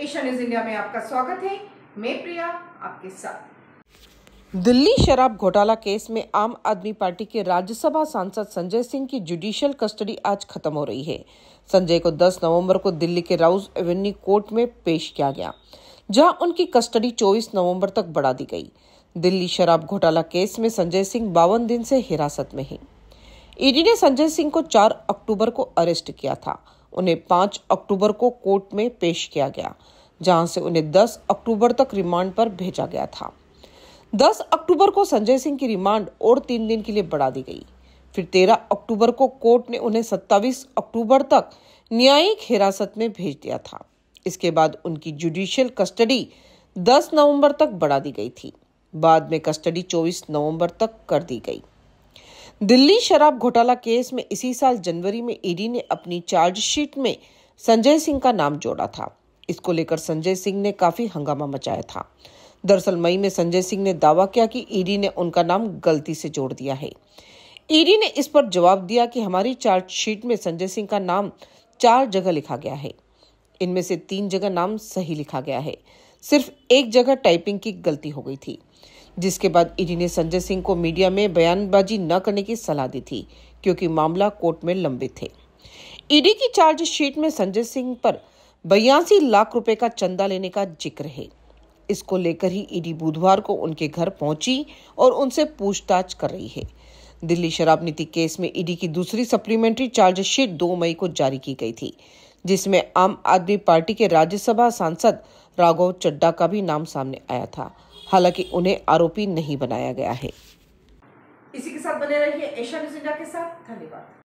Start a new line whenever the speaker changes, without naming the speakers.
Asia news India में आपका स्वागत है मैं प्रिया आपके साथ दिल्ली शराब घोटाला केस में आम आदमी पार्टी के राज्यसभा सांसद संजय सिंह की जुडिशियल कस्टडी आज खत्म हो रही है संजय को 10 नवंबर को दिल्ली के राउज एवेन्यू कोर्ट में पेश किया गया जहां उनकी कस्टडी 24 नवंबर तक बढ़ा दी गई दिल्ली शराब घोटाला केस में संजय सिंह बावन दिन से हिरासत में है ईडी ने संजय सिंह को 4 अक्टूबर को अरेस्ट किया था उन्हें 5 अक्टूबर को कोर्ट में पेश किया गया जहां से उन्हें 10 अक्टूबर तक रिमांड पर भेजा गया था 10 अक्टूबर को संजय सिंह की रिमांड और तीन दिन के लिए बढ़ा दी गई फिर 13 अक्टूबर को कोर्ट ने उन्हें 27 अक्टूबर तक न्यायिक हिरासत में भेज दिया था इसके बाद उनकी जुडिशियल कस्टडी 10 नवंबर तक बढ़ा दी गई थी बाद में कस्टडी 24 नवंबर तक कर दी गई दिल्ली शराब घोटाला केस में इसी साल जनवरी में ईडी ने अपनी चार्जशीट में संजय सिंह का नाम जोड़ा था इसको लेकर संजय सिंह ने काफी हंगामा मचाया था दरअसल मई में संजय सिंह ने दावा किया कि ईडी ने उनका नाम गलती से जोड़ दिया है ईडी ने इस पर जवाब दिया कि हमारी चार्जशीट में संजय सिंह का नाम चार जगह लिखा गया है इनमें से तीन जगह नाम सही लिखा गया है सिर्फ एक जगह टाइपिंग की गलती हो गई थी जिसके बाद ईडी ने संजय सिंह को मीडिया में बयानबाजी न करने की सलाह दी थी क्योंकि मामला कोर्ट में लंबित थे ईडी की चार्जशीट में संजय सिंह पर बयासी लाख रुपए का चंदा लेने का जिक्र है इसको लेकर ही ईडी बुधवार को उनके घर पहुंची और उनसे पूछताछ कर रही है दिल्ली शराब नीति केस में ईडी की दूसरी सप्लीमेंट्री चार्जशीट दो मई को जारी की गई थी जिसमें आम आदमी पार्टी के राज्यसभा सांसद राघव चड्डा का भी नाम सामने आया था हालांकि उन्हें आरोपी नहीं बनाया गया है इसी के साथ बने रहिए एशिया न्यूज इंडिया के साथ धन्यवाद